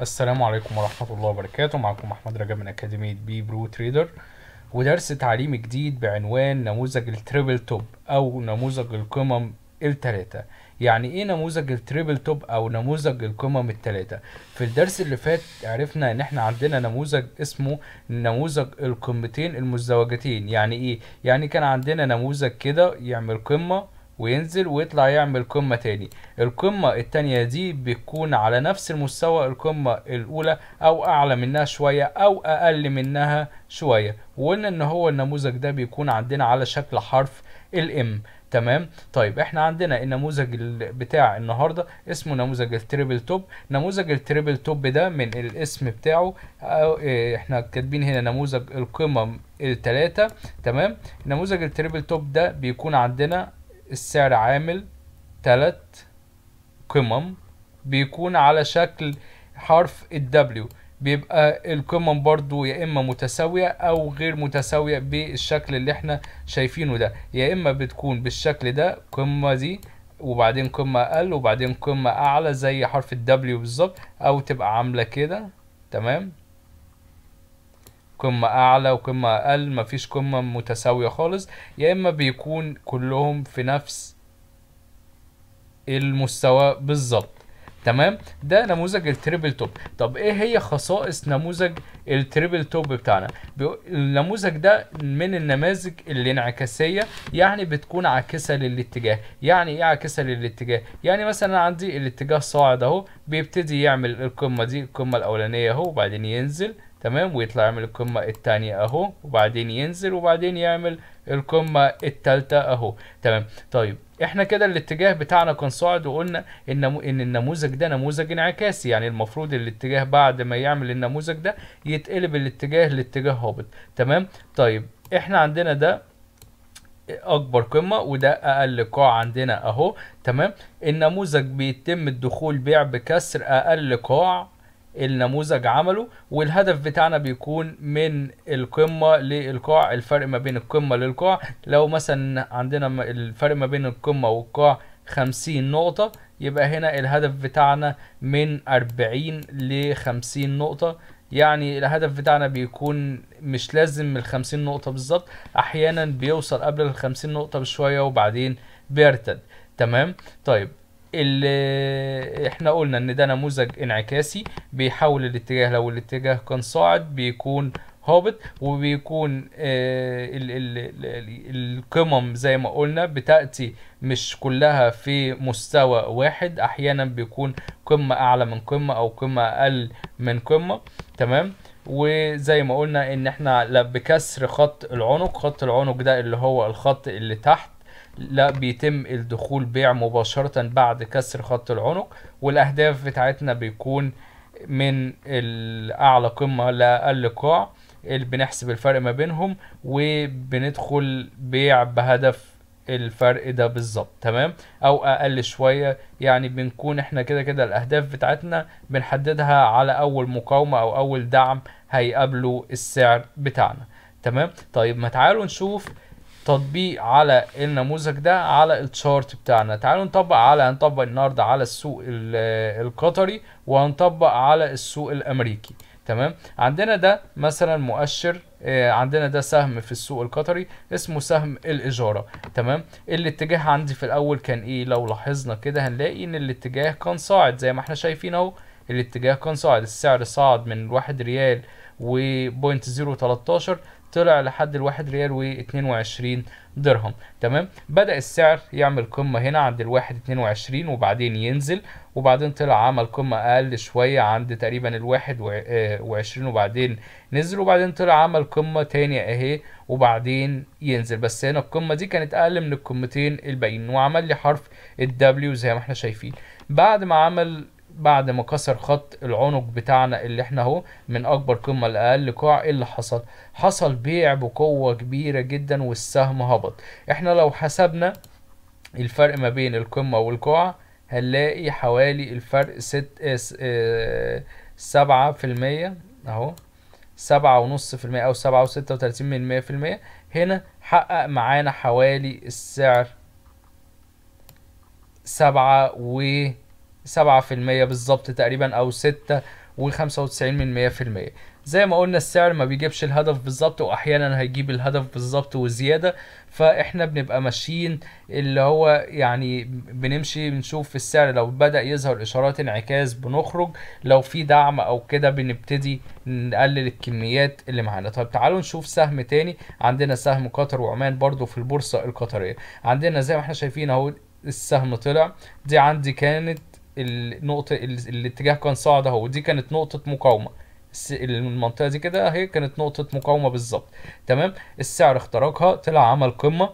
السلام عليكم ورحمة الله وبركاته معكم أحمد رجب من أكاديمية بي برو تريدر ودرس تعليمي جديد بعنوان نموذج التريبل توب أو نموذج القمم التلاتة يعني ايه نموذج التريبل توب او نموذج القمم التلاتة في الدرس اللي فات عرفنا ان احنا عندنا نموذج اسمه نموذج القمتين المزدوجتين يعني ايه يعني كان عندنا نموذج كده يعمل قمة وينزل ويطلع يعمل قمة تاني القمة التانية دي بتكون على نفس المستوى القمة الأولى أو أعلى منها شوية أو أقل منها شوية وقلنا إن هو النموذج ده بيكون عندنا على شكل حرف الام تمام طيب احنا عندنا النموذج بتاع النهارده اسمه نموذج التريبل توب نموذج التريبل توب ده من الاسم بتاعه اه احنا كاتبين هنا نموذج القمم الثلاثه تمام نموذج التريبل توب ده بيكون عندنا السعر عامل تلات قمم بيكون على شكل حرف الدبليو بيبقى القمم برضو يا اما متساوية او غير متساوية بالشكل اللي احنا شايفينه ده يا اما بتكون بالشكل ده قمة دي وبعدين قمة اقل وبعدين قمة اعلى زي حرف الدبليو بالظبط او تبقى عاملة كده تمام قمة أعلى وقمة أقل مفيش قمة متساوية خالص يا إما بيكون كلهم في نفس المستوى بالظبط تمام ده نموذج التريبل توب طب ايه هي خصائص نموذج التريبل توب بتاعنا النموذج ده من النماذج الانعكاسيه يعني بتكون عاكسه للاتجاه يعني ايه عاكسه للاتجاه يعني مثلا عندي الاتجاه صاعد اهو بيبتدي يعمل القمه دي القمه الاولانيه اهو وبعدين ينزل تمام ويطلع يعمل القمة التانية اهو وبعدين ينزل وبعدين يعمل القمة التالتة اهو تمام طيب احنا كده الاتجاه بتاعنا كان صاعد وقلنا ان ان النموذج ده نموذج انعكاسي يعني المفروض الاتجاه بعد ما يعمل النموذج ده يتقلب الاتجاه لاتجاه هابط تمام طيب احنا عندنا ده اكبر قمه وده اقل قاع عندنا اهو تمام النموذج بيتم الدخول بيع بكسر اقل قاع النموذج عمله والهدف بتاعنا بيكون من القمة للقاع الفرق ما بين القمة للقاع لو مثلا عندنا الفرق ما بين القمة والقاع خمسين نقطة يبقى هنا الهدف بتاعنا من أربعين لخمسين نقطة يعني الهدف بتاعنا بيكون مش لازم الخمسين نقطة بالظبط أحيانا بيوصل قبل الخمسين نقطة بشوية وبعدين بيرتد تمام طيب اللي احنا قلنا ان ده نموذج انعكاسي بيحول الاتجاه لو الاتجاه كان صاعد بيكون هابط وبيكون آه، القمم زي ما قلنا بتأتي مش كلها في مستوى واحد احيانا بيكون قمة اعلى من قمة او قمة اقل من قمة تمام وزي ما قلنا ان احنا بكسر خط العنق خط العنق ده اللي هو الخط اللي تحت لا بيتم الدخول بيع مباشرة بعد كسر خط العنق والأهداف بتاعتنا بيكون من الأعلى قمة لأقل قاع اللي بنحسب الفرق ما بينهم وبندخل بيع بهدف الفرق ده بالظبط تمام او اقل شويه يعني بنكون احنا كده كده الاهداف بتاعتنا بنحددها على اول مقاومه او اول دعم هيقابله السعر بتاعنا تمام طيب ما تعالوا نشوف تطبيق على النموذج ده على التشارت بتاعنا تعالوا نطبق على هنطبق النهارده على السوق القطري وهنطبق على السوق الامريكي تمام عندنا ده مثلا مؤشر آه، عندنا ده سهم في السوق القطري اسمه سهم الإجارة تمام الاتجاه عندي في الأول كان إيه لو لاحظنا كده هنلاقي إن الاتجاه كان صاعد زي ما احنا شايفين أهو الاتجاه كان صاعد السعر صعد من واحد ريال و0.013 طلع لحد الواحد ريال و22 درهم تمام بدأ السعر يعمل قمة هنا عند الواحد 22 وبعدين ينزل وبعدين طلع عمل قمة أقل شوية عند تقريبا الواحد آه، وعشرين وبعدين نزل وبعدين طلع عمل قمة تانية أهي وبعدين ينزل بس هنا القمة دي كانت أقل من القمتين الباقيين وعمل لي حرف الدبليو زي ما احنا شايفين بعد ما عمل بعد ما كسر خط العنق بتاعنا اللي احنا اهو من اكبر قمة لاقل قاع ايه اللي حصل حصل بيع بقوة كبيرة جدا والسهم هبط احنا لو حسبنا الفرق ما بين القمة والقاع هنلاقي حوالي الفرق ست آه، آه، سبعة في المية اهو سبعة ونص في المية او سبعة وستة وتلاتين من المية في المية هنا حقق معانا حوالي السعر سبعة و سبعة في المية بالظبط تقريبا او ستة وخمسة وتسعين من مية في المية زي ما قلنا السعر ما بيجيبش الهدف بالظبط واحيانا هيجيب الهدف بالظبط وزياده فاحنا بنبقى ماشيين اللي هو يعني بنمشي بنشوف في السعر لو بدا يظهر اشارات انعكاس بنخرج لو في دعم او كده بنبتدي نقلل الكميات اللي معانا طب تعالوا نشوف سهم تاني عندنا سهم قطر وعمان برضو في البورصه القطريه عندنا زي ما احنا شايفين اهو السهم طلع دي عندي كانت النقطة الاتجاه كان صاعد اهو ودي كانت نقطة مقاومة المنطقة دي كده اهي كانت نقطة مقاومة بالظبط تمام السعر اخترقها طلع عمل قمة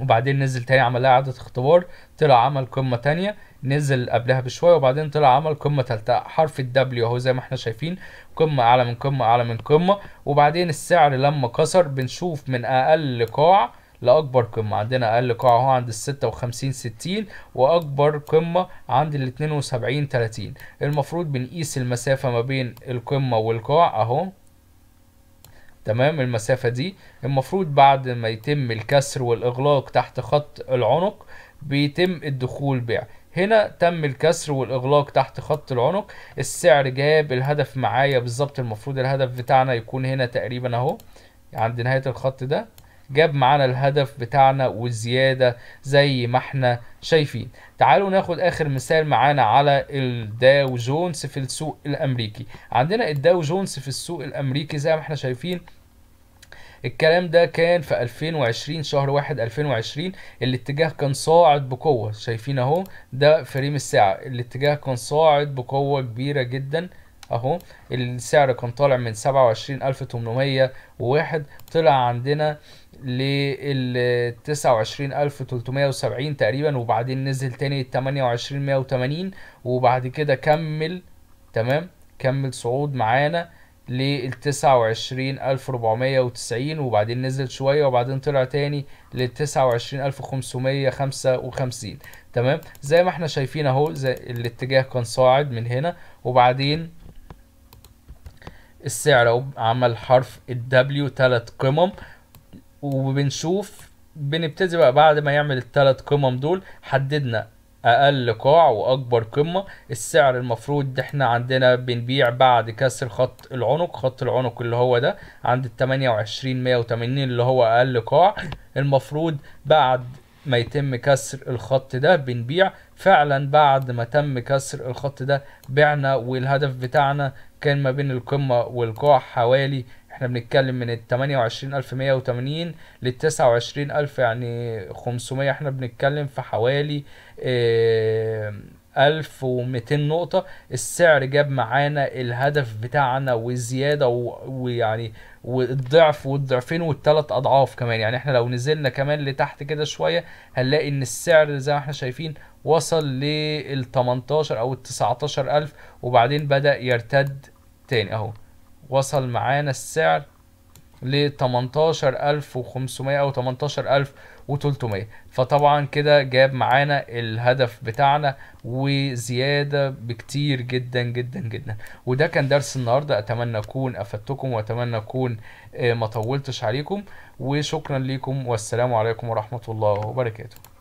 وبعدين نزل تاني عمل لها إعادة اختبار طلع عمل قمة تانية نزل قبلها بشوية وبعدين طلع عمل قمة تالتة حرف الدبليو اهو زي ما احنا شايفين قمة أعلى من قمة أعلى من قمة وبعدين السعر لما كسر بنشوف من أقل قاع لاكبر قمه عندنا اقل قاعه اهو عند ال 56 60 واكبر قمه عند ال 72 30 المفروض بنقيس المسافه ما بين القمه والقاع اهو تمام المسافة دي المفروض بعد ما يتم الكسر والإغلاق تحت خط العنق بيتم الدخول بيع هنا تم الكسر والإغلاق تحت خط العنق السعر جاب الهدف معايا بالظبط المفروض الهدف بتاعنا يكون هنا تقريبا أهو عند نهاية الخط ده جاب معانا الهدف بتاعنا والزيادة زي ما احنا شايفين تعالوا ناخد اخر مثال معانا على الداو جونز في السوق الامريكي عندنا الداو جونز في السوق الامريكي زي ما احنا شايفين الكلام ده كان في 2020 شهر 1 2020 الاتجاه كان صاعد بقوه شايفين اهو ده فريم الساعه الاتجاه كان صاعد بقوه كبيره جدا اهو السعر كان طالع من 27801 طلع عندنا لل 29370 تقريبا وبعدين نزل تاني 28180 وبعد كده كمل تمام كمل صعود معانا لل 29490 وبعدين نزل شويه وبعدين طلع تاني لل 29555 تمام زي ما احنا شايفين اهو الاتجاه كان صاعد من هنا وبعدين السعر عمل حرف الدبليو تلات قمم وبنشوف بنبتدي بقى بعد ما يعمل التلات قمم دول حددنا اقل قاع واكبر قمه السعر المفروض احنا عندنا بنبيع بعد كسر خط العنق خط العنق اللي هو ده عند ال 28 180 اللي هو اقل قاع المفروض بعد ما يتم كسر الخط ده بنبيع فعلا بعد ما تم كسر الخط ده بعنا والهدف بتاعنا كان ما بين القمه والقاع حوالي احنا بنتكلم من ال 28180 لل 29000 يعني 500 احنا بنتكلم في حوالي اه 1200 نقطة السعر جاب معانا الهدف بتاعنا وزيادة ويعني والضعف والضعفين والتلات اضعاف كمان يعني احنا لو نزلنا كمان لتحت كده شوية هنلاقي ان السعر زي ما احنا شايفين وصل لل 18 او ال 19000 وبعدين بدأ يرتد تاني اهو وصل معانا السعر ل 18500 او 18300 فطبعا كده جاب معانا الهدف بتاعنا وزياده بكتير جدا جدا جدا وده كان درس النهارده اتمنى اكون افدتكم واتمنى اكون آه، ما طولتش عليكم وشكرا ليكم والسلام عليكم ورحمه الله وبركاته